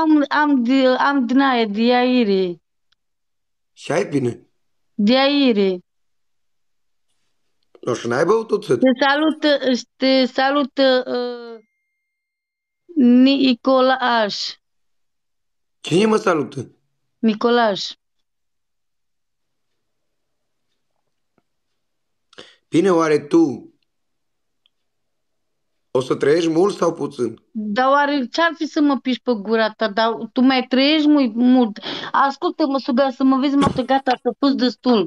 am, am, de, am din aia, de aire. Și ai bine? De aire. Nu și n-ai băut tot Te salut, te salut uh, Nicolaș. Cine mă salută? Nicolaș. Bine, oare tu o să trăiești mult sau puțin? Dar oare ce-ar fi să mă piși pe gura ta? Dar tu mai trăiești mult. Ascultă-mă, suga, să mă vezi, mă, gata, să pus destul.